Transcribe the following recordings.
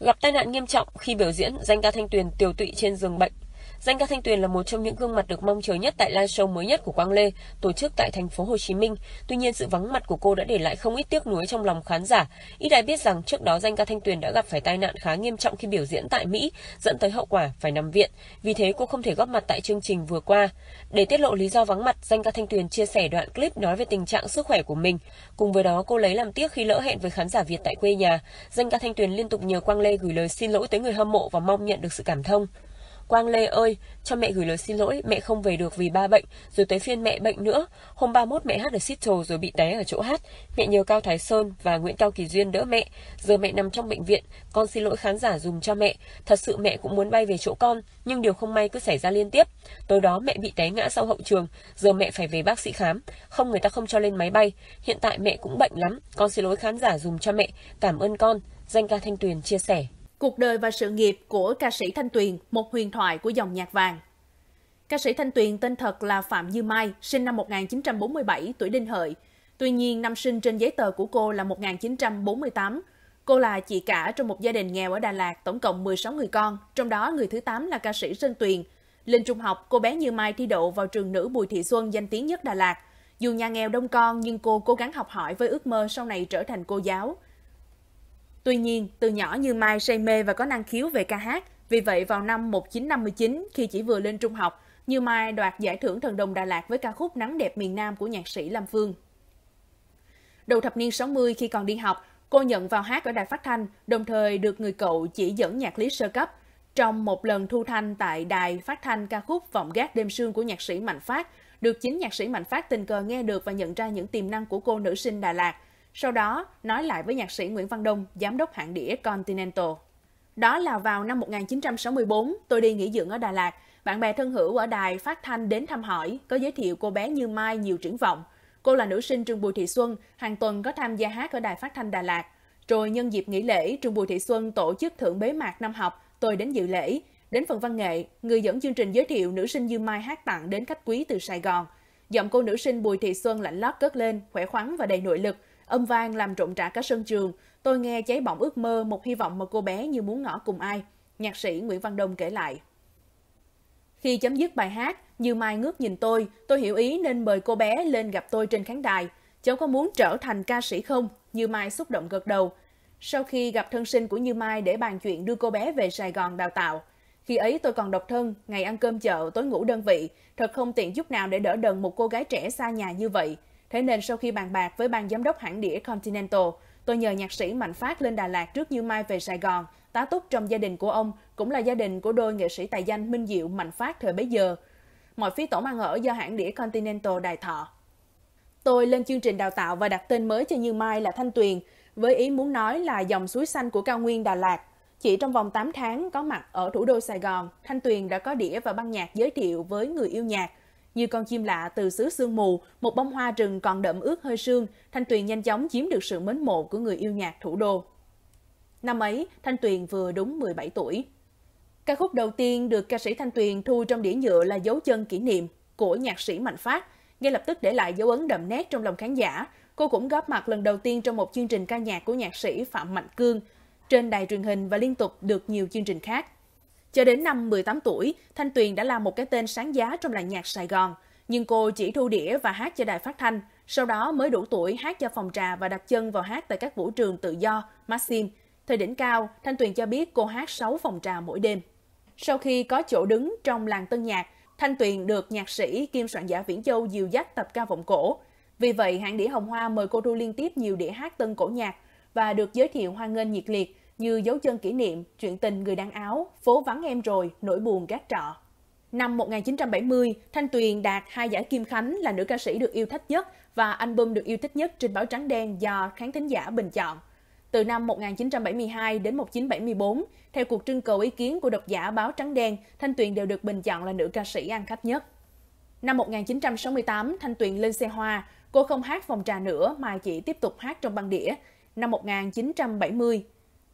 Gặp tai nạn nghiêm trọng khi biểu diễn, danh ca Thanh Tuyền tiểu tụy trên giường bệnh. Danh ca Thanh Tuyền là một trong những gương mặt được mong chờ nhất tại live show mới nhất của Quang Lê, tổ chức tại thành phố Hồ Chí Minh. Tuy nhiên, sự vắng mặt của cô đã để lại không ít tiếc nuối trong lòng khán giả. Ít ai biết rằng trước đó danh ca Thanh Tuyền đã gặp phải tai nạn khá nghiêm trọng khi biểu diễn tại Mỹ, dẫn tới hậu quả phải nằm viện. Vì thế, cô không thể góp mặt tại chương trình vừa qua. Để tiết lộ lý do vắng mặt, danh ca Thanh Tuyền chia sẻ đoạn clip nói về tình trạng sức khỏe của mình. Cùng với đó, cô lấy làm tiếc khi lỡ hẹn với khán giả Việt tại quê nhà. Danh ca Thanh Tuyền liên tục nhờ Quang Lê gửi lời xin lỗi tới người hâm mộ và mong nhận được sự cảm thông. Quang Lê ơi, cho mẹ gửi lời xin lỗi, mẹ không về được vì ba bệnh, rồi tới phiên mẹ bệnh nữa. Hôm 31 mẹ hát ở Sittle rồi bị té ở chỗ hát. Mẹ nhờ Cao Thái Sơn và Nguyễn Cao Kỳ Duyên đỡ mẹ. Giờ mẹ nằm trong bệnh viện, con xin lỗi khán giả dùng cho mẹ. Thật sự mẹ cũng muốn bay về chỗ con, nhưng điều không may cứ xảy ra liên tiếp. Tối đó mẹ bị té ngã sau hậu trường, giờ mẹ phải về bác sĩ khám, không người ta không cho lên máy bay. Hiện tại mẹ cũng bệnh lắm, con xin lỗi khán giả dùng cho mẹ. Cảm ơn con, danh ca Thanh Tuyền chia sẻ. Cuộc đời và sự nghiệp của ca sĩ Thanh Tuyền, một huyền thoại của dòng nhạc vàng. Ca sĩ Thanh Tuyền tên thật là Phạm Như Mai, sinh năm 1947, tuổi Đinh Hợi. Tuy nhiên, năm sinh trên giấy tờ của cô là 1948. Cô là chị cả trong một gia đình nghèo ở Đà Lạt, tổng cộng 16 người con, trong đó người thứ 8 là ca sĩ Sơn Tuyền. Lên trung học, cô bé Như Mai thi đậu vào trường nữ Bùi Thị Xuân danh tiếng nhất Đà Lạt. Dù nhà nghèo đông con nhưng cô cố gắng học hỏi với ước mơ sau này trở thành cô giáo. Tuy nhiên, từ nhỏ Như Mai say mê và có năng khiếu về ca hát. Vì vậy, vào năm 1959, khi chỉ vừa lên trung học, Như Mai đoạt giải thưởng Thần Đồng Đà Lạt với ca khúc Nắng đẹp miền Nam của nhạc sĩ Lâm Phương. Đầu thập niên 60 khi còn đi học, cô nhận vào hát ở đài phát thanh, đồng thời được người cậu chỉ dẫn nhạc lý sơ cấp. Trong một lần thu thanh tại đài phát thanh ca khúc Vọng gác đêm sương của nhạc sĩ Mạnh Phát, được chính nhạc sĩ Mạnh Phát tình cờ nghe được và nhận ra những tiềm năng của cô nữ sinh Đà Lạt. Sau đó, nói lại với nhạc sĩ Nguyễn Văn Đông, giám đốc hãng đĩa Continental. Đó là vào năm 1964, tôi đi nghỉ dưỡng ở Đà Lạt. Bạn bè thân hữu ở đài phát thanh đến thăm hỏi, có giới thiệu cô bé Như Mai nhiều triển vọng. Cô là nữ sinh trường Bùi Thị Xuân, hàng tuần có tham gia hát ở đài phát thanh Đà Lạt. Rồi nhân dịp nghỉ lễ, trường Bùi Thị Xuân tổ chức thưởng bế mạc năm học, tôi đến dự lễ. Đến phần văn nghệ, người dẫn chương trình giới thiệu nữ sinh Như Mai hát tặng đến khách quý từ Sài Gòn. Giọng cô nữ sinh Bùi Thị Xuân lạnh lót cất lên, khỏe khoắn và đầy nội lực – Âm vang làm trộn trả cả sân trường. Tôi nghe cháy bỏng ước mơ, một hy vọng mà cô bé như muốn ngỏ cùng ai. Nhạc sĩ Nguyễn Văn Đông kể lại. Khi chấm dứt bài hát, Như Mai ngước nhìn tôi, tôi hiểu ý nên mời cô bé lên gặp tôi trên khán đài. Cháu có muốn trở thành ca sĩ không? Như Mai xúc động gật đầu. Sau khi gặp thân sinh của Như Mai để bàn chuyện đưa cô bé về Sài Gòn đào tạo, khi ấy tôi còn độc thân, ngày ăn cơm chợ, tối ngủ đơn vị, thật không tiện chút nào để đỡ đần một cô gái trẻ xa nhà như vậy. Thế nên sau khi bàn bạc với ban giám đốc hãng đĩa Continental, tôi nhờ nhạc sĩ Mạnh Phát lên Đà Lạt trước Như Mai về Sài Gòn. Tá túc trong gia đình của ông cũng là gia đình của đôi nghệ sĩ tài danh Minh Diệu Mạnh Phát thời bấy giờ. Mọi phí tổn mang ở do hãng đĩa Continental đài thọ. Tôi lên chương trình đào tạo và đặt tên mới cho Như Mai là Thanh Tuyền, với ý muốn nói là dòng suối xanh của cao nguyên Đà Lạt. Chỉ trong vòng 8 tháng có mặt ở thủ đô Sài Gòn, Thanh Tuyền đã có đĩa và băng nhạc giới thiệu với người yêu nhạc – như con chim lạ từ xứ sương mù, một bông hoa rừng còn đậm ướt hơi sương, Thanh Tuyền nhanh chóng chiếm được sự mến mộ của người yêu nhạc thủ đô. Năm ấy, Thanh Tuyền vừa đúng 17 tuổi. Ca khúc đầu tiên được ca sĩ Thanh Tuyền thu trong đĩa nhựa là Dấu chân kỷ niệm của nhạc sĩ Mạnh Phát, ngay lập tức để lại dấu ấn đậm nét trong lòng khán giả. Cô cũng góp mặt lần đầu tiên trong một chương trình ca nhạc của nhạc sĩ Phạm Mạnh Cương trên đài truyền hình và liên tục được nhiều chương trình khác. Cho đến năm 18 tuổi, Thanh Tuyền đã là một cái tên sáng giá trong làng nhạc Sài Gòn. Nhưng cô chỉ thu đĩa và hát cho đài phát thanh, sau đó mới đủ tuổi hát cho phòng trà và đặt chân vào hát tại các vũ trường tự do, Maxim. Thời đỉnh cao, Thanh Tuyền cho biết cô hát 6 phòng trà mỗi đêm. Sau khi có chỗ đứng trong làng tân nhạc, Thanh Tuyền được nhạc sĩ kim soạn giả Viễn Châu dìu dắt tập ca vọng cổ. Vì vậy, hãng đĩa Hồng Hoa mời cô thu liên tiếp nhiều đĩa hát tân cổ nhạc và được giới thiệu hoan nghênh nhiệt liệt như dấu chân kỷ niệm, chuyện tình người đàn áo, phố vắng em rồi, nỗi buồn gác trọ. Năm 1970, Thanh Tuyền đạt hai giải Kim Khánh là nữ ca sĩ được yêu thích nhất và album được yêu thích nhất trên báo Trắng Đen do khán thính giả bình chọn. Từ năm 1972 đến 1974, theo cuộc trưng cầu ý kiến của độc giả báo Trắng Đen, Thanh Tuyền đều được bình chọn là nữ ca sĩ ăn khách nhất. Năm 1968, Thanh Tuyền lên xe hoa, cô không hát phòng trà nữa mà chỉ tiếp tục hát trong băng đĩa. Năm 1970,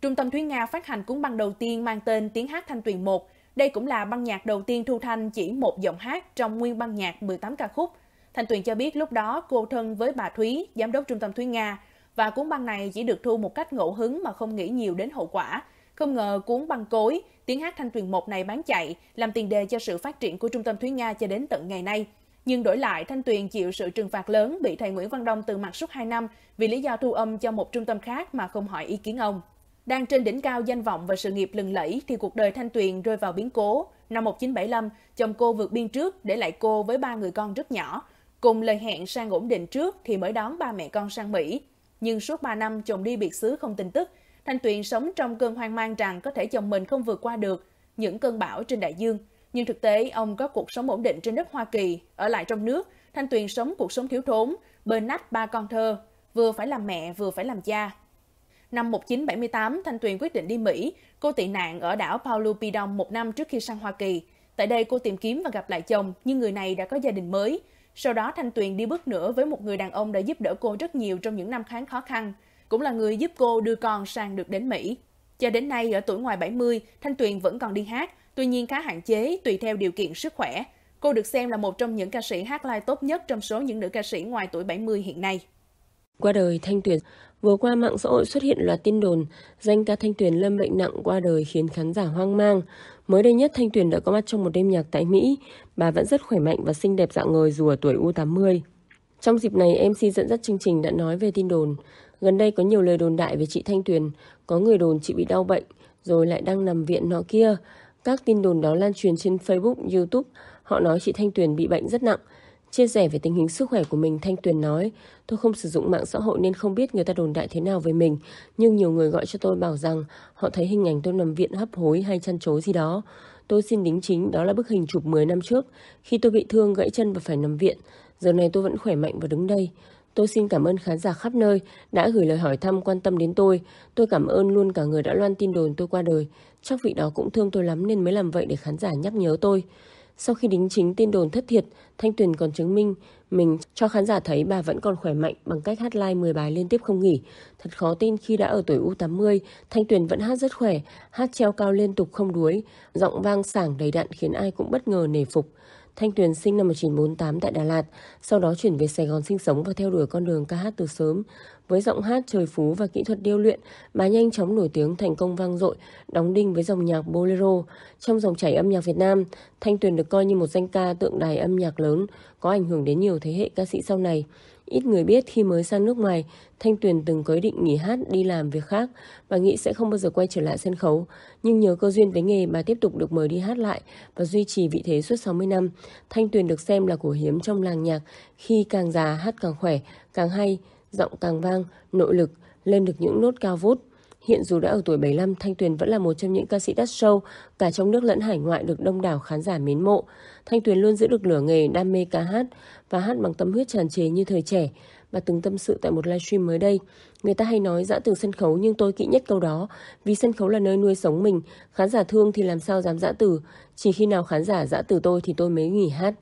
Trung tâm Thúy Nga phát hành cuốn băng đầu tiên mang tên Tiếng hát Thanh Tuyền 1. Đây cũng là băng nhạc đầu tiên thu thanh chỉ một giọng hát trong nguyên băng nhạc 18 ca khúc. Thanh Tuyền cho biết lúc đó cô thân với bà Thúy, giám đốc Trung tâm Thúy Nga, và cuốn băng này chỉ được thu một cách ngẫu hứng mà không nghĩ nhiều đến hậu quả. Không ngờ cuốn băng cối, tiếng hát Thanh Tuyền 1 này bán chạy, làm tiền đề cho sự phát triển của Trung tâm Thúy Nga cho đến tận ngày nay. Nhưng đổi lại, Thanh Tuyền chịu sự trừng phạt lớn bị thầy Nguyễn Văn Đông từ mặt suốt 2 năm vì lý do thu âm cho một trung tâm khác mà không hỏi ý kiến ông. Đang trên đỉnh cao danh vọng và sự nghiệp lừng lẫy thì cuộc đời Thanh Tuyền rơi vào biến cố. Năm 1975, chồng cô vượt biên trước để lại cô với ba người con rất nhỏ. Cùng lời hẹn sang ổn định trước thì mới đón ba mẹ con sang Mỹ. Nhưng suốt 3 năm chồng đi biệt xứ không tin tức, Thanh Tuyền sống trong cơn hoang mang rằng có thể chồng mình không vượt qua được những cơn bão trên đại dương. Nhưng thực tế, ông có cuộc sống ổn định trên đất Hoa Kỳ, ở lại trong nước, Thanh Tuyền sống cuộc sống thiếu thốn, bên nách ba con thơ, vừa phải làm mẹ vừa phải làm cha, Năm 1978, Thanh Tuyền quyết định đi Mỹ. Cô tị nạn ở đảo Palu Pidong một năm trước khi sang Hoa Kỳ. Tại đây cô tìm kiếm và gặp lại chồng, nhưng người này đã có gia đình mới. Sau đó Thanh Tuyền đi bước nữa với một người đàn ông đã giúp đỡ cô rất nhiều trong những năm tháng khó khăn, cũng là người giúp cô đưa con sang được đến Mỹ. Cho đến nay, ở tuổi ngoài 70, Thanh Tuyền vẫn còn đi hát, tuy nhiên khá hạn chế tùy theo điều kiện sức khỏe. Cô được xem là một trong những ca sĩ hát live tốt nhất trong số những nữ ca sĩ ngoài tuổi 70 hiện nay. Qua đời Thanh Tuyền, Vừa qua mạng xã hội xuất hiện loạt tin đồn danh ca Thanh Tuyền lâm bệnh nặng qua đời khiến khán giả hoang mang. Mới đây nhất Thanh Tuyền đã có mặt trong một đêm nhạc tại Mỹ. Bà vẫn rất khỏe mạnh và xinh đẹp dạng người dù ở tuổi U80. Trong dịp này, MC dẫn dắt chương trình đã nói về tin đồn. Gần đây có nhiều lời đồn đại về chị Thanh Tuyền. Có người đồn chị bị đau bệnh, rồi lại đang nằm viện nọ kia. Các tin đồn đó lan truyền trên Facebook, Youtube. Họ nói chị Thanh Tuyền bị bệnh rất nặng, Chia sẻ về tình hình sức khỏe của mình, Thanh Tuyền nói, tôi không sử dụng mạng xã hội nên không biết người ta đồn đại thế nào về mình, nhưng nhiều người gọi cho tôi bảo rằng họ thấy hình ảnh tôi nằm viện hấp hối hay chăn chối gì đó. Tôi xin đính chính đó là bức hình chụp 10 năm trước, khi tôi bị thương gãy chân và phải nằm viện. Giờ này tôi vẫn khỏe mạnh và đứng đây. Tôi xin cảm ơn khán giả khắp nơi đã gửi lời hỏi thăm quan tâm đến tôi. Tôi cảm ơn luôn cả người đã loan tin đồn tôi qua đời. Chắc vị đó cũng thương tôi lắm nên mới làm vậy để khán giả nhắc nhớ tôi. Sau khi đính chính tin đồn thất thiệt, Thanh Tuyền còn chứng minh mình cho khán giả thấy bà vẫn còn khỏe mạnh bằng cách hát live 10 bài liên tiếp không nghỉ. Thật khó tin khi đã ở tuổi U80, Thanh Tuyền vẫn hát rất khỏe, hát treo cao liên tục không đuối, giọng vang sảng đầy đặn khiến ai cũng bất ngờ nể phục. Thanh Tuyền sinh năm 1948 tại Đà Lạt, sau đó chuyển về Sài Gòn sinh sống và theo đuổi con đường ca hát từ sớm. Với giọng hát trời phú và kỹ thuật điêu luyện, bà nhanh chóng nổi tiếng thành công vang dội, đóng đinh với dòng nhạc bolero. Trong dòng chảy âm nhạc Việt Nam, Thanh Tuyền được coi như một danh ca tượng đài âm nhạc lớn, có ảnh hưởng đến nhiều thế hệ ca sĩ sau này. Ít người biết khi mới sang nước ngoài, Thanh Tuyền từng có ý định nghỉ hát đi làm việc khác và nghĩ sẽ không bao giờ quay trở lại sân khấu. Nhưng nhờ cơ duyên với nghề bà tiếp tục được mời đi hát lại và duy trì vị thế suốt 60 năm, Thanh Tuyền được xem là của hiếm trong làng nhạc. Khi càng già hát càng khỏe, càng hay, giọng càng vang, nội lực, lên được những nốt cao vút. Hiện dù đã ở tuổi 75, Thanh Tuyền vẫn là một trong những ca sĩ đắt show, cả trong nước lẫn hải ngoại được đông đảo khán giả mến mộ. Thanh Tuyền luôn giữ được lửa nghề, đam mê ca hát và hát bằng tâm huyết tràn trề như thời trẻ và từng tâm sự tại một livestream mới đây. Người ta hay nói dã từ sân khấu nhưng tôi kỹ nhất câu đó, vì sân khấu là nơi nuôi sống mình, khán giả thương thì làm sao dám dã từ, chỉ khi nào khán giả dã từ tôi thì tôi mới nghỉ hát.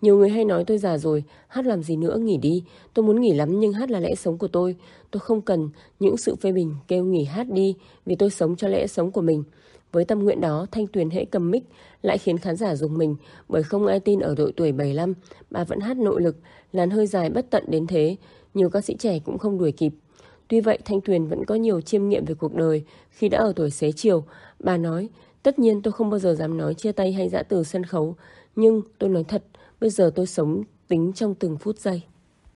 Nhiều người hay nói tôi già rồi, hát làm gì nữa nghỉ đi, tôi muốn nghỉ lắm nhưng hát là lẽ sống của tôi, tôi không cần những sự phê bình kêu nghỉ hát đi vì tôi sống cho lẽ sống của mình. Với tâm nguyện đó, Thanh Tuyền hễ cầm mic lại khiến khán giả dùng mình bởi không ai tin ở đội tuổi 75, bà vẫn hát nội lực, làn hơi dài bất tận đến thế, nhiều ca sĩ trẻ cũng không đuổi kịp. Tuy vậy, Thanh Tuyền vẫn có nhiều chiêm nghiệm về cuộc đời. Khi đã ở tuổi xế chiều, bà nói, tất nhiên tôi không bao giờ dám nói chia tay hay dã từ sân khấu, nhưng tôi nói thật, bây giờ tôi sống tính trong từng phút giây.